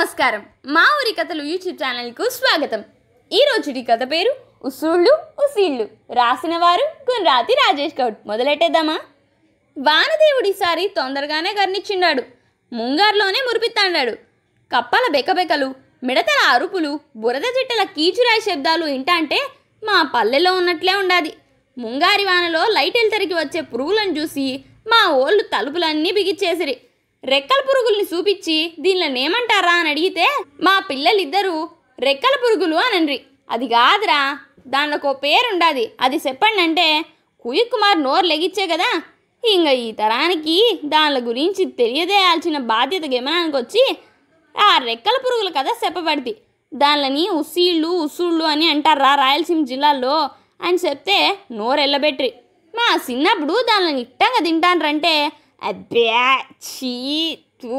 నమస్కారం మా ఊరి కథలు యూట్యూబ్ ఛానల్కు స్వాగతం ఈరోజుటి కథ పేరు ఉసూళ్ళు ఉసీళ్ళు రాసిన వారు గున్రాతి రాజేష్ గౌడ్ మొదలెట్టేద్దామా ఈసారి తొందరగానే గర్నిచ్చిండాడు ముంగారులోనే మురిపిత్తాడాడు కప్పల బెకబెకలు మిడతల అరుపులు బురద చెట్టల కీచురాయి శబ్దాలు ఇంటంటే మా పల్లెలో ఉన్నట్లే ఉండాది ముంగారి వానలో లైట్ ఎల్తరికి వచ్చే పురుగులను చూసి మా ఓళ్ళు తలుపులన్నీ బిగిచ్చేసిరి రెక్కల పురుగుల్ని చూపించి దీనిలో ఏమంటారా అని అడిగితే మా పిల్లలిద్దరూ రెక్కల పురుగులు అనండ్రి అది కాదురా దానిలో పేరుండాది అది చెప్పండి అంటే కుయ్య కుమార్ నోరు లెగిచ్చే కదా ఇంకా ఈ తరానికి దాని గురించి తెలియదేయాల్సిన బాధ్యత గమనానికి వచ్చి ఆ రెక్కల పురుగుల కథ చెప్పబడింది దానిని ఉసీళ్ళు ఉసూళ్ళు అని అంటారా రాయలసీమ జిల్లాలో అని చెప్తే నోరెళ్ళబెట్రి మా చిన్నప్పుడు దానిని ఇట్టంగా తింటాన్రంటే అబ్బా చీ తూ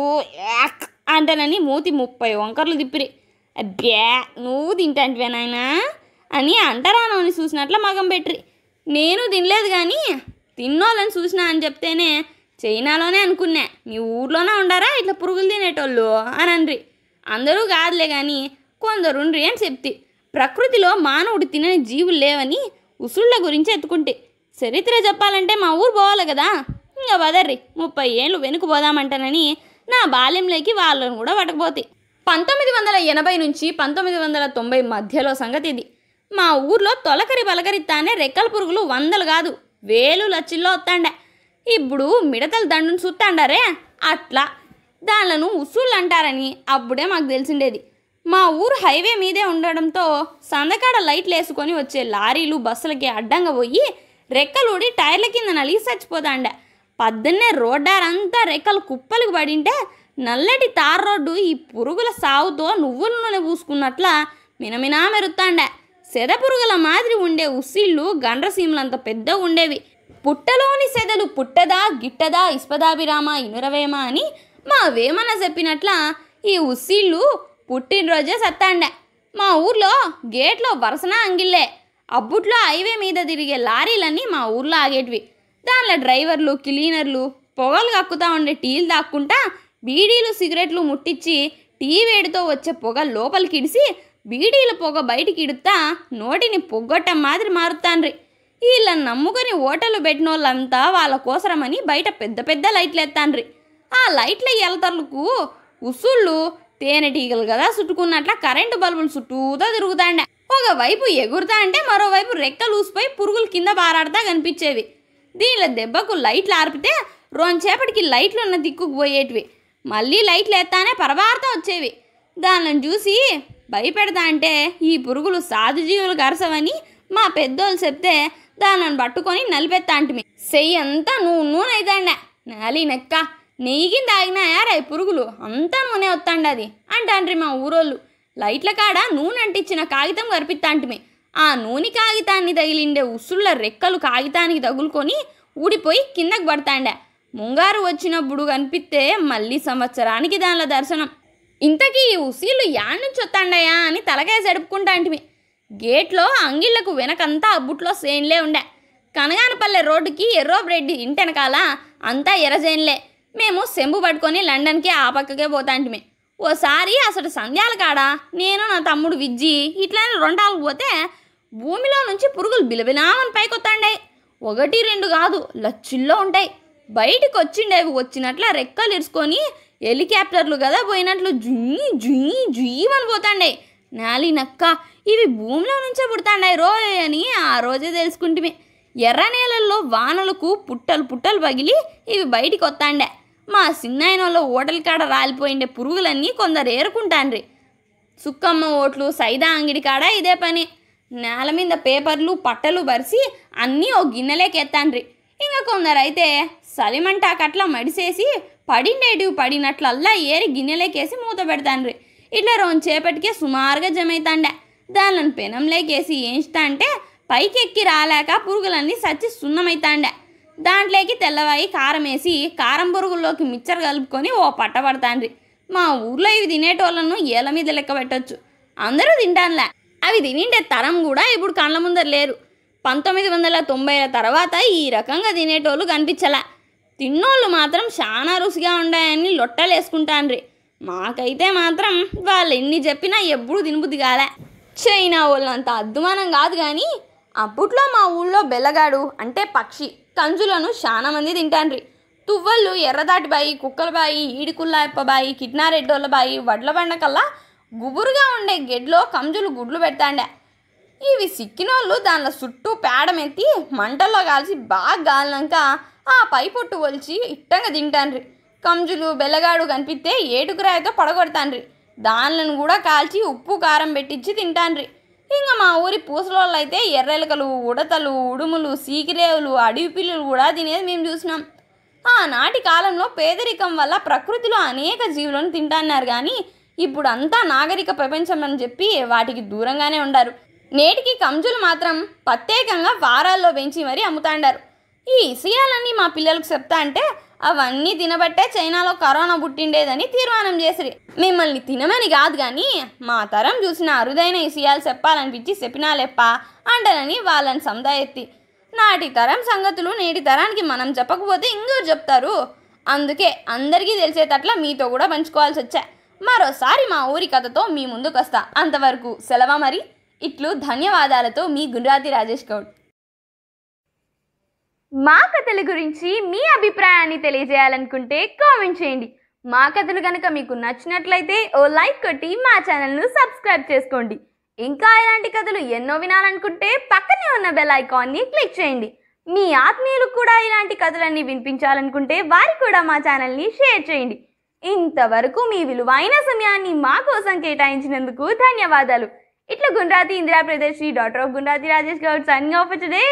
యాక్ అంటానని మూతి ముప్పై వంకర్లు తిప్పిరి అబ్బా నువ్వు తింటాంటివే నాయనా అని చూసినట్ల మగం పెట్రి నేను తినలేదు కానీ తిన్నోళ్ళని చూసినా అని చెప్తేనే చైనాలోనే అనుకున్నా మీ ఊర్లోనే ఉండారా ఇట్లా పురుగులు తినేటోళ్ళు అని అనరి అందరూ కాదులే కానీ కొందరుండ్రి అని చెప్తే ప్రకృతిలో మానవుడు తినని జీవులు లేవని ఉసుళ్ళ గురించి ఎత్తుకుంటే చరిత్ర చెప్పాలంటే మా ఊరు పోవాలి కదా ఇంకా వదర్రి ముప్పై ఏళ్ళు వెనుకు పోదామంటానని నా బాల్యంలోకి వాళ్ళను కూడా పట్టకపోతే పంతొమ్మిది వందల ఎనభై నుంచి పంతొమ్మిది వందల తొంభై మధ్యలో సంగతి ఇది మా ఊర్లో తొలకరి తానే రెక్కల పురుగులు వందలు కాదు వేలు లచ్చిల్లో వస్తాండే ఇప్పుడు మిడతల దండును చూస్తాండారే అట్లా దానిలను ఉసూళ్ళు అంటారని అప్పుడే మాకు తెలిసిండేది మా ఊరు హైవే మీదే ఉండడంతో సందకాడ లైట్లు వేసుకొని వచ్చే లారీలు బస్సులకి అడ్డంగా పోయి రెక్కలుడి టైర్ల కింద నలిగి చచ్చిపోతాండే పద్దన్నే రోడ్డారంతా రెక్కలు కుప్పలకు పడింటే నల్లటి తార్ రోడ్డు ఈ పురుగుల సావుతో నువ్వుల నూనె పూసుకున్నట్ల మినమినా మెరుత్తాండే సెద పురుగుల మాదిరి ఉండే ఉసిళ్ళు గండ్రసీమలంత పెద్ద ఉండేవి పుట్టలోని సెదలు పుట్టదా గిట్టదా ఇస్పదాభిరామ ఇనురవేమ అని మా వేమన చెప్పినట్ల ఈ ఉసిళ్ళు పుట్టినరోజే సత్తాండే మా ఊర్లో గేట్లో వరసన అంగిల్లే అబ్బుట్లో హైవే మీద తిరిగే లారీలన్నీ మా ఊర్లో ఆగేటివి దానిలో డ్రైవర్లు క్లీనర్లు పొగలు కక్కుతా ఉండే టీలు దాక్కుంటా బీడీలు సిగరెట్లు ముట్టించి టీ వేడితో వచ్చే పొగ లోపలికిడిసి ఇడిసి బీడీల పొగ బయటికి ఇడుతా నోటిని పొగ్గొట్టం మాదిరి మారుతాన్రి వీళ్ళ నమ్ముకొని ఓటలు పెట్టినోళ్ళంతా వాళ్ళ కోసరమని బయట పెద్ద పెద్ద లైట్లు ఎత్తాన్రి ఆ లైట్ల ఎలతలకు ఉసుళ్ళు తేనెటీగలు కదా చుట్టుకున్నట్ల కరెంటు బల్బులు చుట్టూతో తిరుగుతాండే ఒకవైపు ఎగురుతా అంటే మరోవైపు రెక్కలు ఊసిపోయి పురుగులు కింద బారాడుతా కనిపించేవి దీనిలో దెబ్బకు లైట్లు ఆర్పితే రొంచేపటికి లైట్లు ఉన్న దిక్కుకు పోయేటివి మళ్ళీ లైట్లు ఎత్తానే పరవార్త వచ్చేవి దానిని చూసి భయపెడతా అంటే ఈ పురుగులు సాధుజీవులు కరసవని మా పెద్దోళ్ళు చెప్తే దానిని పట్టుకొని నలిపెత్తాంటిమి సెయ్యి అంతా నూనె నూనె అవుతాండా నాలి నెక్క నెయ్యికి ఈ పురుగులు అంతా నూనె వస్తాండది అంటాండ్రి మా ఊరోళ్ళు లైట్ల కాడ నూనె అంటించిన కాగితం కరిపిస్తాంటిమి ఆ నూనె కాగితాన్ని తగిలిండే ఉసుళ్ళ రెక్కలు కాగితానికి తగులుకొని ఊడిపోయి కిందకు పడతాండే ముంగారు వచ్చినప్పుడు కనిపిస్తే మళ్ళీ సంవత్సరానికి దానిలో దర్శనం ఇంతకీ ఈ ఉసీలు యాడ్నుంచి వస్తాండయా అని తలకాయ జడుపుకుంటాంటిమి గేట్లో అంగిళ్లకు వెనకంతా అబ్బుట్లో సేన్లే ఉండే కనగానపల్లె రోడ్డుకి ఎర్రోబ్రెడ్డి ఇంటెనకాల అంతా ఎర్రజేన్లే మేము సెంబు పట్టుకొని లండన్కి ఆ పక్కకే పోతాంటిమి ఓసారి అసలు సంధ్యాల కాడ నేను నా తమ్ముడు విజ్జి ఇట్లానే రెండాలు పోతే భూమిలో నుంచి పురుగులు బిలబిలామని పైకొత్తాండే ఒకటి రెండు కాదు లచ్చిల్లో ఉంటాయి బయటికి వచ్చిండే వచ్చినట్ల రెక్కలు ఇరుచుకొని హెలికాప్టర్లు కదా పోయినట్లు జుయ్యి జుయ్యి జుయ్యమని నాలి నక్క ఇవి భూమిలో నుంచే పుడతాండాయి రోయ్ అని ఆ రోజే తెలుసుకుంటే ఎర్ర నేలల్లో వానలకు పుట్టలు పుట్టలు పగిలి ఇవి బయటికి వస్తాండే మా సిన్నాయనలో ఓటల కాడ రాలిపోయిండే పురుగులన్నీ కొందరు ఏరుకుంటాన్రి సుక్కమ్మ ఓట్లు సైదా అంగిడి కాడ ఇదే పని నేల మీద పేపర్లు పట్టలు బరిసి అన్నీ ఓ గిన్నెలేకెత్తాన్రి ఇంకా కొందరైతే సలిమంటాకట్లా మడిసేసి పడిండేటివి పడినట్లల్లా ఏరి గిన్నెలేకేసి మూత పెడతాన్రి ఇట్లా రెండు చేపటికే సుమారుగా జమైతాండే దానిని పెనంలేకేసి ఏంచుతా అంటే పైకెక్కి రాలేక పురుగులన్నీ సచ్చి సున్నమైతాండే దాంట్లోకి తెల్లవాయి కారం వేసి కారం బురుగుల్లోకి మిక్చర్ కలుపుకొని ఓ పట్టబడతాండ్రి మా ఊర్లో ఇవి తినేటోళ్ళను ఏల మీద లెక్క పెట్టచ్చు అందరూ తింటానులే అవి తినిండే తరం కూడా ఇప్పుడు కళ్ళ ముందర లేరు పంతొమ్మిది వందల తొంభైల తర్వాత ఈ రకంగా తినేటోళ్ళు కనిపించలే తిన్నోళ్ళు మాత్రం చాలా రుచిగా ఉండాయని లొట్టలేసుకుంటాన్రి మాకైతే మాత్రం వాళ్ళు ఎన్ని చెప్పినా ఎప్పుడు తినుబుద్ది కాలే చైనా వాళ్ళంత అద్దుమానం కాదు కానీ అప్పట్లో మా ఊళ్ళో బెల్లగాడు అంటే పక్షి కంజులను మంది తింటాండ్రి తువ్వళ్ళు ఎర్రదాటిబాయి కుక్కలబాయి ఈడికుల్లాయప్పబాయి కిడ్నారెడ్డోళ్ళబాయి వడ్ల బండకల్లా గుబురుగా ఉండే గెడ్లో కంజులు గుడ్లు పెడతాండే ఇవి సిక్కినోళ్ళు దానిలో చుట్టూ పేడమెత్తి మంటల్లో కాల్చి బాగా గాలినాక ఆ పై పొట్టు ఒలిచి ఇట్టంగా తింటాండ్రి కంజులు బెల్లగాడు కనిపిస్తే ఏటుకురాయతో పడగొడతాన్రి దానిలను కూడా కాల్చి ఉప్పు కారం పెట్టించి తింటాండ్రి ఇంకా మా ఊరి పూసలోళ్ళు అయితే ఎర్రెలకలు ఉడతలు ఉడుములు సీకిరేవులు అడవి పిల్లులు కూడా తినేది మేము చూసినాం ఆనాటి కాలంలో పేదరికం వల్ల ప్రకృతిలో అనేక జీవులను తింటాన్నారు కానీ ఇప్పుడు అంతా నాగరిక ప్రపంచం అని చెప్పి వాటికి దూరంగానే ఉండారు నేటికి కంజులు మాత్రం ప్రత్యేకంగా వారాల్లో పెంచి మరీ అమ్ముతాండారు ఈ విషయాలన్నీ మా పిల్లలకు చెప్తా అంటే అవన్నీ తినబట్టే చైనాలో కరోనా పుట్టిండేదని తీర్మానం చేసిరి మిమ్మల్ని తినమని కాదు కానీ మా తరం చూసిన అరుదైన విషయాలు చెప్పాలనిపించి చెప్పినాలేప్పా అంటనని వాళ్ళని సందాయెత్తి నాటి తరం సంగతులు నేటి తరానికి మనం చెప్పకపోతే ఇంకోరు చెప్తారు అందుకే అందరికీ తెలిసేటట్ల మీతో కూడా పంచుకోవాల్సి వచ్చా మరోసారి మా ఊరి కథతో మీ ముందుకు వస్తా అంతవరకు సెలవా మరి ఇట్లు ధన్యవాదాలతో మీ గుండ్రాతి రాజేష్ గౌడ్ మా కథల గురించి మీ అభిప్రాయాన్ని తెలియజేయాలనుకుంటే కామెంట్ చేయండి మా కథలు కనుక మీకు నచ్చినట్లయితే ఓ లైక్ కొట్టి మా ఛానల్ను సబ్స్క్రైబ్ చేసుకోండి ఇంకా ఇలాంటి కథలు ఎన్నో వినాలనుకుంటే పక్కనే ఉన్న బెల్ ఐకాన్ని క్లిక్ చేయండి మీ ఆత్మీయులు కూడా ఇలాంటి కథలన్నీ వినిపించాలనుకుంటే వారికి కూడా మా ఛానల్ని షేర్ చేయండి ఇంతవరకు మీ విలువైన సమయాన్ని మా కోసం కేటాయించినందుకు ధన్యవాదాలు ఇట్లా Gundrathi Indira Pradarshini doctor of Gundrathi Rajesh Goud signing off today